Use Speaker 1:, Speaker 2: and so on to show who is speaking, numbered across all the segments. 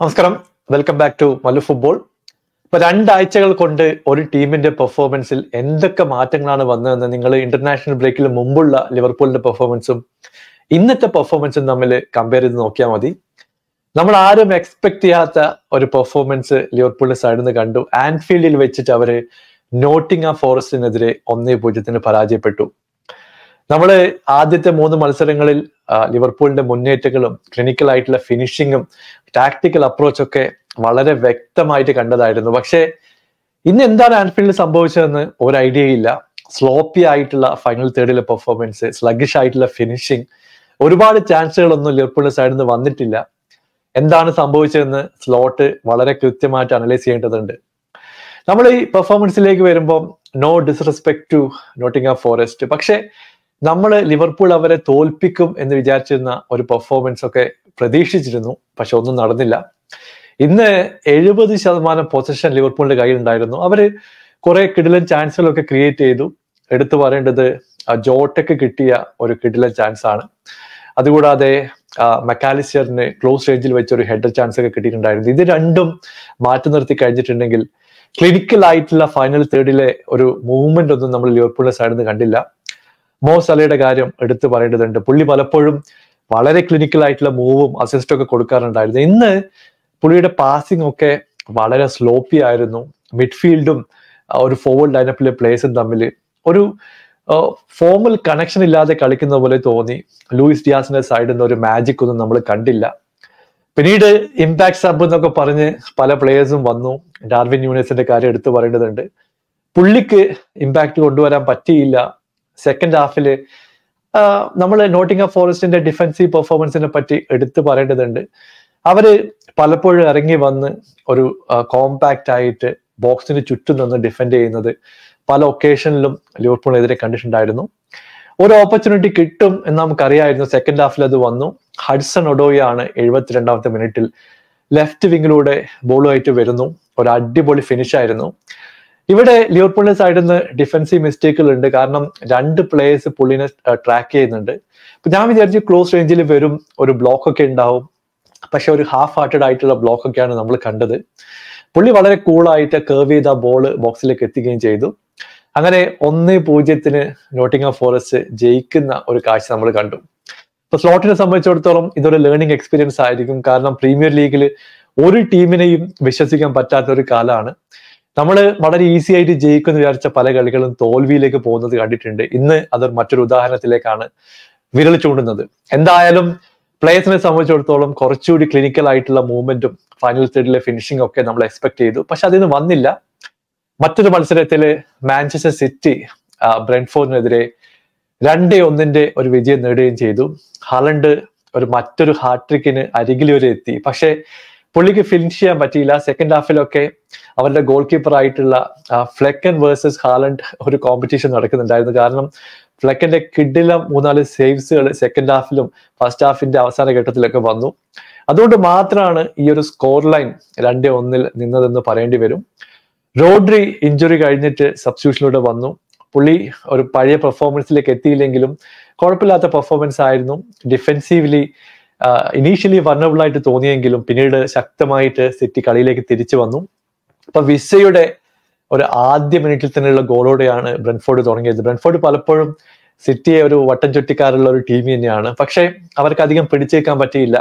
Speaker 1: നമസ്കാരം welcome back to Mallu football ഇപ്പൊ രണ്ടാഴ്ചകൾ കൊണ്ട് ഒരു ടീമിന്റെ പെർഫോമൻസിൽ എന്തൊക്കെ മാറ്റങ്ങളാണ് വന്നതെന്ന് നിങ്ങൾ ഇന്റർനാഷണൽ ബ്രേക്കിന് മുമ്പുള്ള ലിവർപൂളിന്റെ പെർഫോമൻസും ഇന്നത്തെ പെർഫോമൻസും തമ്മിൽ കമ്പയർ ചെയ്ത് നോക്കിയാൽ മതി നമ്മൾ ആരും എക്സ്പെക്ട് ചെയ്യാത്ത ഒരു പെർഫോമൻസ് ലിവർപൂളിന്റെ സൈഡിൽ നിന്ന് കണ്ടു ആൻഫീൽഡിൽ വെച്ചിട്ട് അവര് നോട്ടിംഗ് ആ ഫോറസ്റ്റിനെതിരെ ഒന്നേ പൂജ്യത്തിന് പരാജയപ്പെട്ടു നമ്മൾ ആദ്യത്തെ മൂന്ന് മത്സരങ്ങളിൽ ലിവർപൂളിന്റെ മുന്നേറ്റങ്ങളും ക്ലിനിക്കൽ ആയിട്ടുള്ള ഫിനിഷിങ്ങും ടാക്ടിക്കൽ അപ്രോച്ചൊക്കെ വളരെ വ്യക്തമായിട്ട് കണ്ടതായിരുന്നു പക്ഷേ ഇന്ന് എന്താണ് ആൻഫീൽഡിൽ സംഭവിച്ചതെന്ന് ഒരു ഐഡിയ ഇല്ല സ്ലോപ്പി ആയിട്ടുള്ള ഫൈനൽ തേർഡിലെ പെർഫോമൻസ് സ്ലഗിഷ് ആയിട്ടുള്ള ഫിനിഷിങ് ഒരുപാട് ചാൻസുകളൊന്നും ലിവർപൂളിന്റെ സൈഡിൽ നിന്ന് വന്നിട്ടില്ല എന്താണ് സംഭവിച്ചതെന്ന് സ്ലോട്ട് വളരെ കൃത്യമായിട്ട് അനലൈസ് ചെയ്യേണ്ടതുണ്ട് നമ്മൾ ഈ പെർഫോമൻസിലേക്ക് വരുമ്പോൾ no disrespect to Nottingham Forest പക്ഷേ നമ്മൾ ലിവർപൂൾ അവരെ തോൽപ്പിക്കും എന്ന് വിചാരിച്ചിരുന്ന ഒരു പെർഫോമൻസ് ഒക്കെ പ്രതീക്ഷിച്ചിരുന്നു പക്ഷെ ഒന്നും നടന്നില്ല ഇന്ന് എഴുപത് ശതമാനം പൊസിഷൻ ലിവർപൂളിന്റെ കയ്യിൽ ഉണ്ടായിരുന്നു അവര് കുറെ കിടിലൻ ചാൻസുകളൊക്കെ ക്രിയേറ്റ് ചെയ്തു എടുത്തു പറയേണ്ടത് ജോട്ടയ്ക്ക് കിട്ടിയ ഒരു കിടിലൻ ചാൻസ് ആണ് അതുകൂടാതെ മെക്കാലിസ്റ്ററിന് ക്ലോസ് റേഞ്ചിൽ വെച്ച് ഒരു ഹെഡർ ചാൻസ് ഒക്കെ കിട്ടിയിട്ടുണ്ടായിരുന്നു ഇത് രണ്ടും മാറ്റി നിർത്തി കഴിഞ്ഞിട്ടുണ്ടെങ്കിൽ ക്ലിനിക്കൽ ആയിട്ടുള്ള ഫൈനൽ തേർഡിലെ ഒരു മൂവ്മെന്റ് ഒന്നും നമ്മൾ ലിവർപൂളിന്റെ സൈഡിൽ നിന്ന് കണ്ടില്ല മോ സലയുടെ കാര്യം എടുത്തു പറയേണ്ടതുണ്ട് പുള്ളി പലപ്പോഴും വളരെ ക്ലിനിക്കൽ ആയിട്ടുള്ള മൂവും അസിസ്റ്റും ഒക്കെ കൊടുക്കാറുണ്ടായിരുന്നു ഇന്ന് പുള്ളിയുടെ പാസിംഗ് ഒക്കെ വളരെ സ്ലോപ്പി ആയിരുന്നു മിഡ്ഫീൽഡും ഒരു ഫോർവേഡ് ലൈനപ്പിലെ പ്ലേസും തമ്മിൽ ഒരു ഫോമൽ കണക്ഷൻ ഇല്ലാതെ കളിക്കുന്ന പോലെ തോന്നി ലൂയിസ് ഡിയാസിന്റെ സൈഡിൽ നിന്ന് ഒരു മാജിക് ഒന്നും നമ്മൾ കണ്ടില്ല പിന്നീട് ഇമ്പാക്ട് സബ് എന്നൊക്കെ പറഞ്ഞ് പല പ്ലേയേഴ്സും വന്നു ഡാർവിൻ യൂണിയസിന്റെ കാര്യം എടുത്തു പറയേണ്ടതുണ്ട് പുള്ളിക്ക് ഇമ്പാക്ട് കൊണ്ടുവരാൻ പറ്റിയില്ല സെക്കൻഡ് ഹാഫിൽ നമ്മൾ ഓഫ് ഫോറസ്റ്റിന്റെ ഡിഫൻസീവ് പെർഫോമൻസിനെ പറ്റി എടുത്തു പറയേണ്ടതുണ്ട് അവര് പലപ്പോഴും ഇറങ്ങി വന്ന് ഒരു കോമ്പാക്റ്റ് ആയിട്ട് ബോക്സിന് ചുറ്റും നിന്ന് ഡിഫെൻഡ് ചെയ്യുന്നത് പല ഒക്കേഷനിലും ലിവർപൂളിനെതിരെ കണ്ടിട്ടുണ്ടായിരുന്നു ഒരു ഓപ്പർച്യൂണിറ്റി കിട്ടും എന്ന് നമുക്കറിയായിരുന്നു സെക്കൻഡ് ഹാഫിൽ അത് വന്നു ഹഡ്സൺ ഒഡോയാണ് എഴുപത്തിരണ്ടാമത്തെ മിനിറ്റിൽ ലെഫ്റ്റ് വിങ്ങിലൂടെ ബോളുമായിട്ട് വരുന്നു ഒരു അടിപൊളി ഫിനിഷ് ആയിരുന്നു ഇവിടെ ലിവർപൂളിന്റെ സൈഡിൽ നിന്ന് ഡിഫൻസീവ് മിസ്റ്റേക്കുകൾ ഉണ്ട് കാരണം രണ്ട് പ്ലേയേഴ്സ് പുള്ളിനെ ട്രാക്ക് ചെയ്യുന്നുണ്ട് അപ്പൊ ഞാൻ വിചാരിച്ചു ക്ലോസ് റേഞ്ചിൽ വരും ഒരു ബ്ലോക്ക് ഒക്കെ ഉണ്ടാവും പക്ഷെ ഒരു ഹാഫ് ഹാർട്ടഡ് ആയിട്ടുള്ള ബ്ലോക്ക് ഒക്കെയാണ് നമ്മൾ കണ്ടത് പുള്ളി വളരെ കൂളായിട്ട് കർവ് ചെയ്ത ബോൾ ബോക്സിലേക്ക് എത്തിക്കുകയും ചെയ്തു അങ്ങനെ ഒന്ന് പൂജ്യത്തിന് നോട്ടിംഗം ഫോറസ്റ്റ് ജയിക്കുന്ന ഒരു കാഴ്ച നമ്മൾ കണ്ടു ഇപ്പൊ സ്ലോട്ടിനെ സംബന്ധിച്ചിടത്തോളം ഇതൊരു ലേണിംഗ് എക്സ്പീരിയൻസ് ആയിരിക്കും കാരണം പ്രീമിയർ ലീഗിൽ ഒരു ടീമിനെയും വിശ്വസിക്കാൻ പറ്റാത്ത ഒരു കാലമാണ് നമ്മൾ വളരെ ഈസി ആയിട്ട് ജയിക്കുമെന്ന് വിചാരിച്ച പല കളികളും തോൽവിയിലേക്ക് പോകുന്നത് കണ്ടിട്ടുണ്ട് ഇന്ന് അതൊരു മറ്റൊരു ഉദാഹരണത്തിലേക്കാണ് വിരൽ ചൂണ്ടുന്നത് എന്തായാലും പ്ലേയേഴ്സിനെ സംബന്ധിച്ചിടത്തോളം കുറച്ചുകൂടി ക്ലിനിക്കൽ ആയിട്ടുള്ള മൂവ്മെന്റും ഫൈനൽ തേർഡിലെ ഫിനിഷിംഗ് ഒക്കെ നമ്മൾ എക്സ്പെക്ട് ചെയ്തു പക്ഷെ അതിന് വന്നില്ല മറ്റൊരു മത്സരത്തില് മാഞ്ചസ്റ്റർ സിറ്റി ബ്രെൻഫോറിനെതിരെ രണ്ടേ ഒന്നിന്റെ ഒരു വിജയം നേടുകയും ചെയ്തു ഹലണ്ട് ഒരു മറ്റൊരു ഹാട്രിക്കിന് അരികിൽ വരെ എത്തി പക്ഷേ പുള്ളിക്ക് ഫിനിഷ് ചെയ്യാൻ പറ്റിയില്ല സെക്കൻഡ് ഹാഫിലൊക്കെ അവരുടെ ഗോൾ കീപ്പർ ആയിട്ടുള്ള ഫ്ലെക്കൻ വേഴ്സസ് ഹാലൻഡ് ഒരു കോമ്പറ്റീഷൻ നടക്കുന്നുണ്ടായിരുന്നു കാരണം ഫ്ലെക്കന്റെ കിഡിലെ മൂന്നാല് സേവ്സുകൾ സെക്കൻഡ് ഹാഫിലും ഫസ്റ്റ് ഹാഫിന്റെ അവസാന ഘട്ടത്തിലൊക്കെ വന്നു അതുകൊണ്ട് മാത്രമാണ് ഈ ഒരു സ്കോർ ലൈൻ രണ്ടേ ഒന്നിൽ നിന്നതെന്ന് പറയേണ്ടി വരും റോഡ്രി ഇഞ്ചുറി കഴിഞ്ഞിട്ട് സബ്സ്റ്റിറ്റ്യൂഷനിലൂടെ വന്നു പുള്ളി ഒരു പഴയ പെർഫോമൻസിലേക്ക് എത്തിയില്ലെങ്കിലും കുഴപ്പമില്ലാത്ത പെർഫോമൻസ് ആയിരുന്നു ഡിഫെൻസീവ്ലി ഇനീഷ്യലി വർണബിൾ ആയിട്ട് തോന്നിയെങ്കിലും പിന്നീട് ശക്തമായിട്ട് സിറ്റി കളിയിലേക്ക് തിരിച്ചു വന്നു അപ്പൊ വിസയുടെ ഒരു ആദ്യ മിനിറ്റിൽ തന്നെയുള്ള ഗോളോടെയാണ് ബ്രൻഫോർഡ് തുടങ്ങിയത് ബ്രൻഫോർഡ് പലപ്പോഴും സിറ്റിയെ ഒരു വട്ടം ചുറ്റിക്കാറുള്ള ഒരു ടീം തന്നെയാണ് പക്ഷെ അവർക്ക് അധികം പിടിച്ചേക്കാൻ പറ്റിയില്ല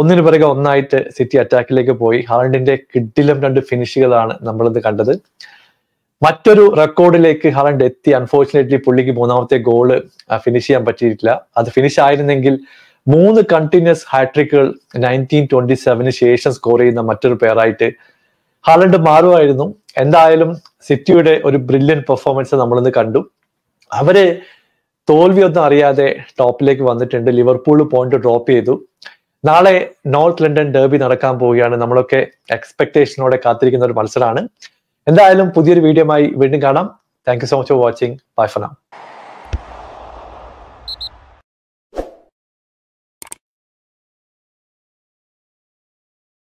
Speaker 1: ഒന്നിനു പിറകെ ഒന്നായിട്ട് സിറ്റി അറ്റാക്കിലേക്ക് പോയി ഹാളണ്ടിന്റെ കിഡിലും രണ്ട് ഫിനിഷുകളാണ് നമ്മളിത് കണ്ടത് മറ്റൊരു റെക്കോർഡിലേക്ക് ഹാളണ്ട് എത്തി അൺഫോർച്ചുനേറ്റ്ലി പുള്ളിക്ക് മൂന്നാമത്തെ ഗോള് ഫിനിഷ് ചെയ്യാൻ പറ്റിയിട്ടില്ല അത് ഫിനിഷ് ആയിരുന്നെങ്കിൽ മൂന്ന് കണ്ടിന്യൂസ് ഹാട്രിക്കുകൾ നയൻറ്റീൻ ട്വന്റി സെവന് ശേഷം സ്കോർ ചെയ്യുന്ന മറ്റൊരു പേരായിട്ട് ഹാലണ്ട് മാറുമായിരുന്നു എന്തായാലും സിറ്റിയുടെ ഒരു ബ്രില്യൻ പെർഫോമൻസ് നമ്മളിന്ന് കണ്ടു അവര് തോൽവിയൊന്നും അറിയാതെ ടോപ്പിലേക്ക് വന്നിട്ടുണ്ട് ലിവർപൂൾ പോയിന്റ് ഡ്രോപ്പ് ചെയ്തു നാളെ നോർത്ത് ലണ്ടൻ ഡെർബി നടക്കാൻ പോവുകയാണ് നമ്മളൊക്കെ എക്സ്പെക്ടേഷനോടെ കാത്തിരിക്കുന്ന ഒരു മത്സരമാണ് എന്തായാലും പുതിയൊരു വീഡിയോമായി വീണ്ടും കാണാം thank so much for watching bye for നാം